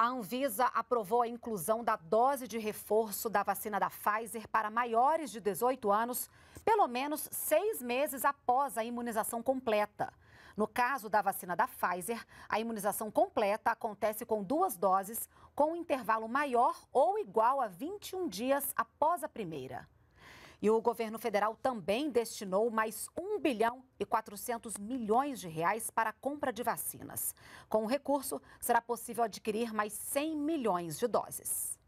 A Anvisa aprovou a inclusão da dose de reforço da vacina da Pfizer para maiores de 18 anos, pelo menos seis meses após a imunização completa. No caso da vacina da Pfizer, a imunização completa acontece com duas doses, com um intervalo maior ou igual a 21 dias após a primeira. E o governo federal também destinou mais 1 bilhão e 400 milhões de reais para a compra de vacinas. Com o recurso, será possível adquirir mais 100 milhões de doses.